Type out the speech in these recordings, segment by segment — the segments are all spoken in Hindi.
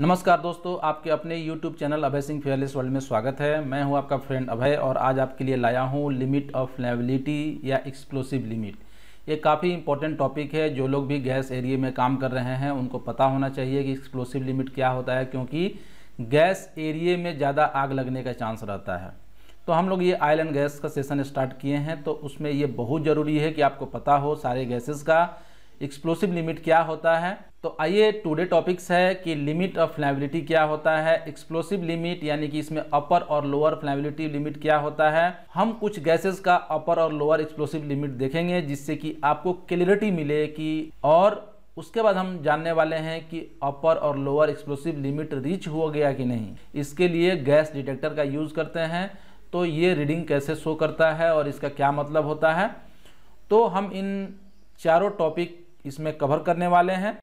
नमस्कार दोस्तों आपके अपने YouTube channel Abhay Singh fearless world में स्वागत है मैं हूं आपका फ्रेंड अभय और आज आपके लिए लाया हूं लिमिट ऑफ लेबिलिटी या एक्सप्लोसिव लिमिट ये काफ़ी इंपॉर्टेंट टॉपिक है जो लोग भी गैस एरिए में काम कर रहे हैं उनको पता होना चाहिए कि एक्सप्लोसिव लिमिट क्या होता है क्योंकि गैस एरिए में ज़्यादा आग लगने का चांस रहता है तो हम लोग ये आयल एंड गैस का सेशन स्टार्ट किए हैं तो उसमें ये बहुत ज़रूरी है कि आपको पता हो सारे गैसेस का एक्सप्लोसिव लिमिट क्या होता है तो आइए टुडे टॉपिक्स है कि लिमिट ऑफ फ्लैबिलिटी क्या होता है एक्सप्लोसिव लिमिट यानी कि इसमें अपर और लोअर फ्लैबिलिटी लिमिट क्या होता है हम कुछ गैसेस का अपर और लोअर एक्सप्लोसिव लिमिट देखेंगे जिससे कि आपको क्लियरिटी मिले कि और उसके बाद हम जानने वाले हैं कि अपर और लोअर एक्सप्लोसिव लिमिट रीच हो गया कि नहीं इसके लिए गैस डिटेक्टर का यूज़ करते हैं तो ये रीडिंग कैसे शो करता है और इसका क्या मतलब होता है तो हम इन चारों टॉपिक इसमें कवर करने वाले हैं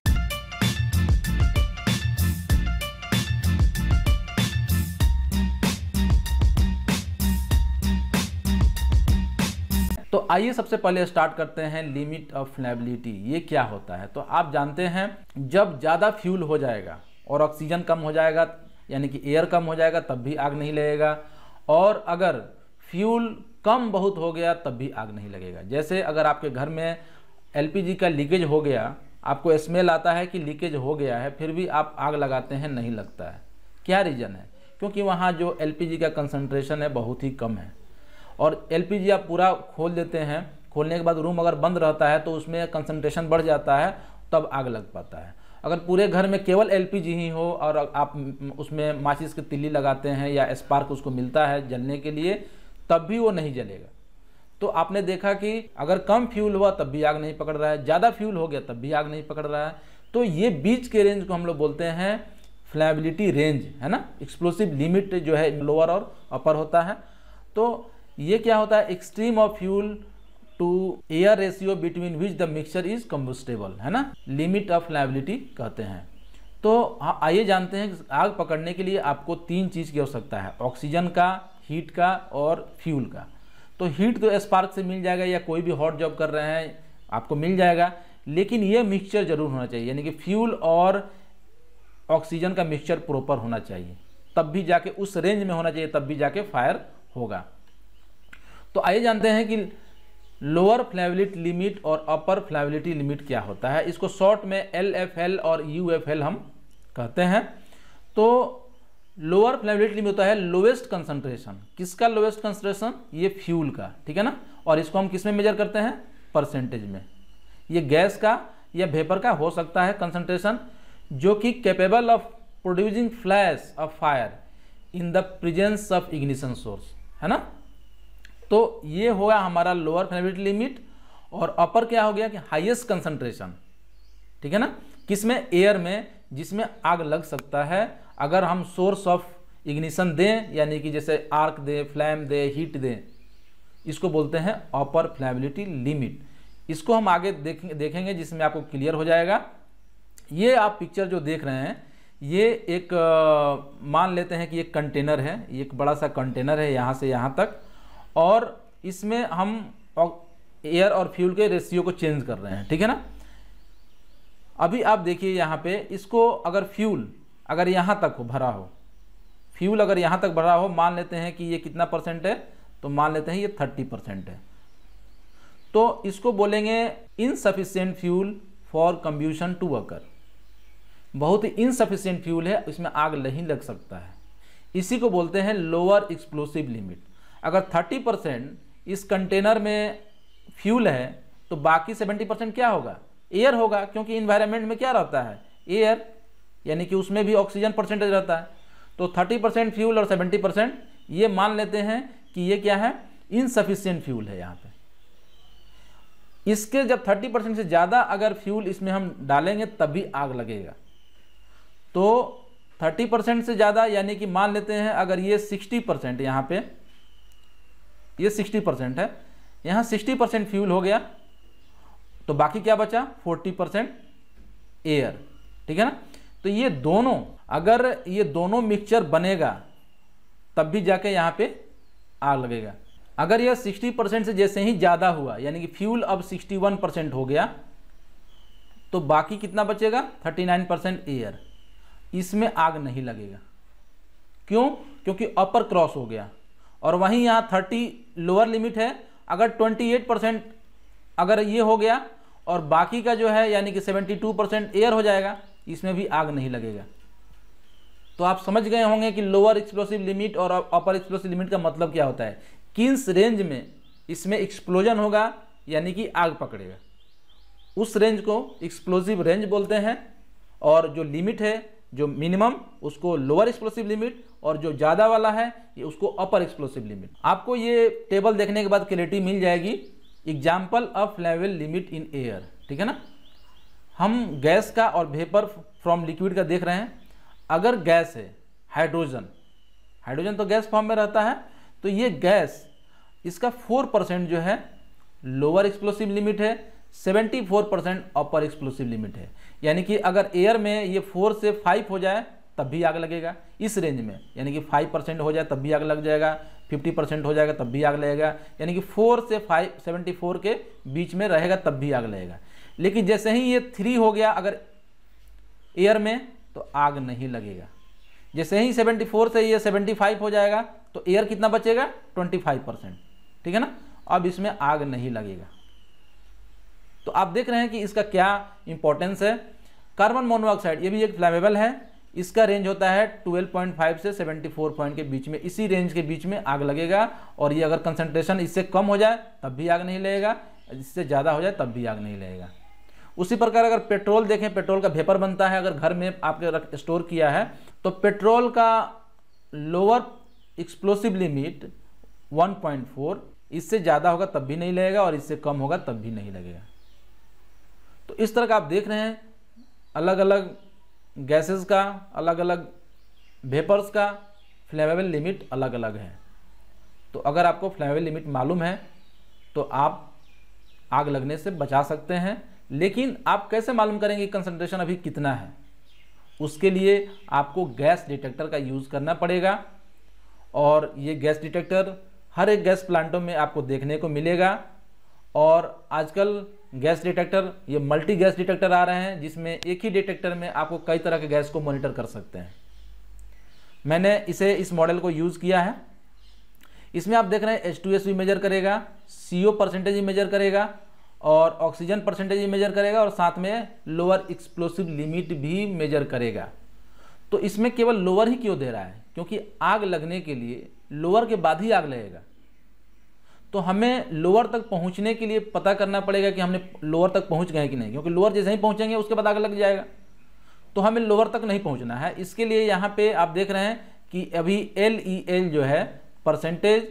तो आइए सबसे पहले स्टार्ट करते हैं लिमिट ऑफ फ्लैबिलिटी ये क्या होता है तो आप जानते हैं जब ज़्यादा फ्यूल हो जाएगा और ऑक्सीजन कम हो जाएगा यानी कि एयर कम हो जाएगा तब भी आग नहीं लगेगा और अगर फ्यूल कम बहुत हो गया तब भी आग नहीं लगेगा जैसे अगर आपके घर में एलपीजी का लीकेज हो गया आपको स्मेल आता है कि लीकेज हो गया है फिर भी आप आग लगाते हैं नहीं लगता है क्या रीज़न है क्योंकि वहाँ जो एलपीजी का कंसनट्रेशन है बहुत ही कम है और एलपीजी आप पूरा खोल देते हैं खोलने के बाद रूम अगर बंद रहता है तो उसमें कंसनट्रेशन बढ़ जाता है तब आग लग पाता है अगर पूरे घर में केवल एल ही हो और आप उसमें माचिस की तिल्ली लगाते हैं या स्पार्क उसको मिलता है जलने के लिए तब भी वो नहीं जलेगा तो आपने देखा कि अगर कम फ्यूल हुआ तब भी आग नहीं पकड़ रहा है ज़्यादा फ्यूल हो गया तब भी आग नहीं पकड़ रहा है तो ये बीच के रेंज को हम लोग बोलते हैं फ्लैबिलिटी रेंज है ना एक्सप्लोसिव लिमिट जो है लोअर और अपर होता है तो ये क्या होता है extreme of fuel to air ratio between which the mixture is combustible है ना लिमिट ऑफ फ्लैबिलिटी कहते हैं तो हाँ, आइए जानते हैं आग पकड़ने के लिए आपको तीन चीज़ की आवश्यकता है ऑक्सीजन का हीट का और फ्यूल का तो हीट तो स्पार्क से मिल जाएगा या कोई भी हॉट जॉब कर रहे हैं आपको मिल जाएगा लेकिन ये मिक्सचर जरूर होना चाहिए यानी कि फ्यूल और ऑक्सीजन का मिक्सचर प्रॉपर होना चाहिए तब भी जाके उस रेंज में होना चाहिए तब भी जाके फायर होगा तो आइए जानते हैं कि लोअर फ्लैबिलिटी लिमिट और अपर फ्लैबिलिटी लिमिट क्या होता है इसको शॉर्ट में एल एफ एल और यू एफ एल हम कहते हैं तो लोअर फ्लेबिलिटी में होता है लोवेस्ट कंसंट्रेशन किसका लोवेस्ट कंसंट्रेशन ये फ्यूल का ठीक है ना और इसको हम किस में मेजर करते हैं परसेंटेज में ये गैस का या वेपर का हो सकता है कंसंट्रेशन जो कि capable of producing flash of fire in the presence of ignition source है ना तो ये होगा हमारा लोअर फ्लेबिलिटी लिमिट और अपर क्या हो गया कि हाइएस्ट कंसनट्रेशन ठीक है ना किस में एयर में जिसमें आग लग सकता है अगर हम सोर्स ऑफ इग्निशन दें यानी कि जैसे आर्क दें फ्लैम दें हीट दें इसको बोलते हैं ऑपर फ्लैबिलिटी लिमिट इसको हम आगे देख देखेंगे जिसमें आपको क्लियर हो जाएगा ये आप पिक्चर जो देख रहे हैं ये एक आ, मान लेते हैं कि एक कंटेनर है एक बड़ा सा कंटेनर है यहाँ से यहाँ तक और इसमें हम एयर और फ्यूल के रेशियो को चेंज कर रहे हैं ठीक है ना अभी आप देखिए यहाँ पे इसको अगर फ्यूल अगर यहाँ तक हो भरा हो फ्यूल अगर यहाँ तक भरा हो मान लेते हैं कि ये कितना परसेंट है तो मान लेते हैं ये थर्टी परसेंट है तो इसको बोलेंगे insufficient fuel for combustion to occur बहुत ही इनसफिशियंट फ्यूल है इसमें आग नहीं लग सकता है इसी को बोलते हैं लोअर एक्सप्लोसिव लिमिट अगर थर्टी परसेंट इस कंटेनर में फ्यूल है तो बाकी सेवेंटी परसेंट क्या होगा एयर होगा क्योंकि इन्वायरमेंट में क्या रहता है एयर यानी कि उसमें भी ऑक्सीजन परसेंटेज रहता है तो 30 परसेंट फ्यूल और 70 परसेंट ये मान लेते हैं कि ये क्या है इनसफिशियंट फ्यूल है यहाँ पे इसके जब 30 परसेंट से ज़्यादा अगर फ्यूल इसमें हम डालेंगे तभी आग लगेगा तो 30 परसेंट से ज़्यादा यानी कि मान लेते हैं अगर ये 60 परसेंट यहाँ पर ये सिक्सटी परसेंट है यहाँ सिक्सटी परसेंट फ्यूल हो गया तो बाकी क्या बचा फोर्टी परसेंट एयर ठीक है ना तो ये दोनों अगर ये दोनों मिक्सचर बनेगा तब भी जाके यहाँ पे आग लगेगा अगर यह 60 परसेंट से जैसे ही ज़्यादा हुआ यानी कि फ्यूल अब 61 परसेंट हो गया तो बाकी कितना बचेगा 39 परसेंट एयर इसमें आग नहीं लगेगा क्यों क्योंकि अपर क्रॉस हो गया और वहीं यहाँ 30 लोअर लिमिट है अगर 28 परसेंट अगर ये हो गया और बाकी का जो है यानी कि 72 परसेंट एयर हो जाएगा इसमें भी आग नहीं लगेगा तो आप समझ गए होंगे कि लोअर एक्सप्लोसिव लिमिट और अपर एक्सप्लोसिव लिमिट का मतलब क्या होता है किस रेंज में इसमें एक्सप्लोजन होगा यानी कि आग पकड़ेगा उस रेंज को एक्सप्लोसिव रेंज बोलते हैं और जो लिमिट है जो मिनिमम उसको लोअर एक्सप्लोसिव लिमिट और जो ज़्यादा वाला है ये उसको अपर एक्सप्लोसिव लिमिट आपको ये टेबल देखने के बाद क्लियरिटी मिल जाएगी example of level limit in air ठीक है ना हम गैस का और वेपर फ्रॉम लिक्विड का देख रहे हैं अगर गैस है हाइड्रोजन हाइड्रोजन तो गैस फॉर्म में रहता है तो ये गैस इसका फोर परसेंट जो है लोअर एक्सप्लोसिव लिमिट है seventy four percent upper explosive limit है यानी कि अगर एयर में ये फोर से फाइव हो जाए तब भी आग लगेगा इस रेंज में यानी कि फाइव परसेंट हो जाए तब भी आग लग जाएगा फिफ्टी परसेंट हो जाएगा तब भी आग लगेगा यानी कि फोर से फाइव सेवेंटी फोर के बीच में रहेगा तब भी आग लगेगा लेकिन जैसे ही ये थ्री हो गया अगर एयर में तो आग नहीं लगेगा जैसे ही 74 से ये 75 हो जाएगा तो एयर कितना बचेगा 25 परसेंट ठीक है ना अब इसमें आग नहीं लगेगा तो आप देख रहे हैं कि इसका क्या इंपॉर्टेंस है कार्बन मोनोऑक्साइड ये भी एक फ्लेमेबल है इसका रेंज होता है 12.5 से 74 पॉइंट के बीच में इसी रेंज के बीच में आग लगेगा और ये अगर कंसेंट्रेशन इससे कम हो जाए तब भी आग नहीं लगेगा इससे ज़्यादा हो जाए तब भी आग नहीं लगेगा उसी प्रकार अगर पेट्रोल देखें पेट्रोल का भेपर बनता है अगर घर में आपके रख स्टोर किया है तो पेट्रोल का लोअर एक्सप्लोसिव लिमिट 1.4 इससे ज़्यादा होगा तब भी नहीं लगेगा और इससे कम होगा तब भी नहीं लगेगा तो इस तरह का आप देख रहे हैं अलग अलग गैसेस का अलग अलग भेपर्स का फ्लेमेबल लिमिट अलग अलग है तो अगर आपको फ्लेमेबल लिमिट मालूम है तो आप आग लगने से बचा सकते हैं लेकिन आप कैसे मालूम करेंगे कंसनट्रेशन अभी कितना है उसके लिए आपको गैस डिटेक्टर का यूज़ करना पड़ेगा और ये गैस डिटेक्टर हर एक गैस प्लांटों में आपको देखने को मिलेगा और आजकल गैस डिटेक्टर ये मल्टी गैस डिटेक्टर आ रहे हैं जिसमें एक ही डिटेक्टर में आपको कई तरह के गैस को मॉनिटर कर सकते हैं मैंने इसे इस मॉडल को यूज़ किया है इसमें आप देख रहे हैं एच टू एस भी मेजर करेगा सी ओ परसेंटेज भी मेजर करेगा और ऑक्सीजन परसेंटेज मेजर करेगा और साथ में लोअर एक्सप्लोसिव लिमिट भी मेजर करेगा तो इसमें केवल लोअर ही क्यों दे रहा है क्योंकि आग लगने के लिए लोअर के बाद ही आग लगेगा तो हमें लोअर तक पहुंचने के लिए पता करना पड़ेगा कि हमने लोअर तक पहुंच गए कि नहीं क्योंकि लोअर जैसे ही पहुंचेंगे उसके बाद आग लग जाएगा तो हमें लोअर तक नहीं पहुंचना है इसके लिए यहाँ पे आप देख रहे हैं कि अभी एल ई एल जो है परसेंटेज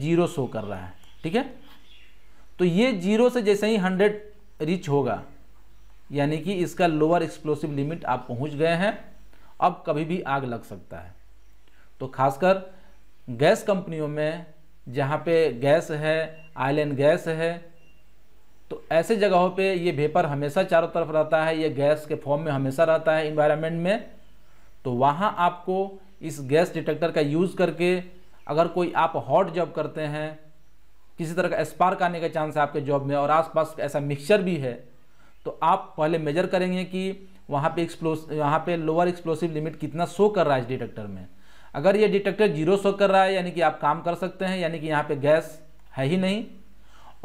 जीरो शो कर रहा है ठीक है तो ये जीरो से जैसे ही हंड्रेड रिच होगा यानी कि इसका लोअर एक्सप्लोसिव लिमिट आप पहुंच गए हैं अब कभी भी आग लग सकता है तो खासकर गैस कंपनियों में जहाँ पे गैस है आयलैंड गैस है तो ऐसे जगहों पे ये वेपर हमेशा चारों तरफ रहता है ये गैस के फॉर्म में हमेशा रहता है इन्वायरमेंट में तो वहाँ आपको इस गैस डिटेक्टर का यूज़ करके अगर कोई आप हॉट जॉब करते हैं किसी तरह का स्पार्क आने का चांस है आपके जॉब में और आसपास ऐसा मिक्सचर भी है तो आप पहले मेजर करेंगे कि वहाँ पे एक्सप्लोस वहाँ पे लोअर एक्सप्लोसिव लिमिट कितना शो कर रहा है इस डिटेक्टर में अगर ये डिटेक्टर जीरो शो कर रहा है यानी कि आप काम कर सकते हैं यानी कि यहाँ पे गैस है ही नहीं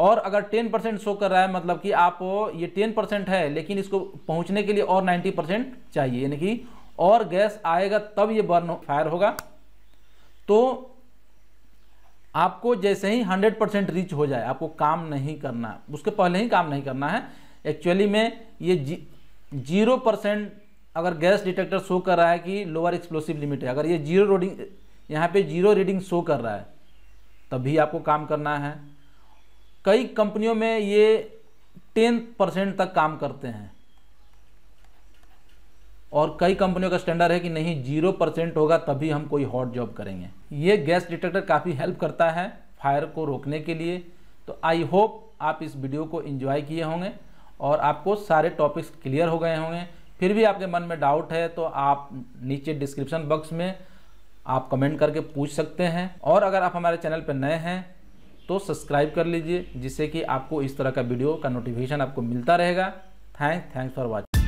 और अगर 10 परसेंट शो कर रहा है मतलब कि आप ये 10 परसेंट है लेकिन इसको पहुँचने के लिए और 90 परसेंट चाहिए यानी कि और गैस आएगा तब ये बर्न फायर होगा तो आपको जैसे ही 100 परसेंट रीच हो जाए आपको काम नहीं करना उसके पहले ही काम नहीं करना है एक्चुअली में ये जी जीरो परसेंट अगर गैस डिटेक्टर शो कर रहा है कि लोअर एक्सप्लोसिव लिमिट है अगर ये जीरो रीडिंग यहाँ पे जीरो रीडिंग शो कर रहा है तभी आपको काम करना है कई कंपनियों में ये टेन परसेंट तक काम करते हैं और कई कंपनियों का स्टैंडर्ड है कि नहीं जीरो परसेंट होगा तभी हम कोई हॉट जॉब करेंगे ये गैस डिटेक्टर काफ़ी हेल्प करता है फायर को रोकने के लिए तो आई होप आप इस वीडियो को इन्जॉय किए होंगे और आपको सारे टॉपिक्स क्लियर हो गए होंगे फिर भी आपके मन में डाउट है तो आप नीचे डिस्क्रिप्शन बॉक्स में आप कमेंट करके पूछ सकते हैं और अगर आप हमारे चैनल पर नए हैं तो सब्सक्राइब कर लीजिए जिससे कि आपको इस तरह का वीडियो का नोटिफिकेशन आपको मिलता रहेगा थैंक थैंक्स फॉर वॉचिंग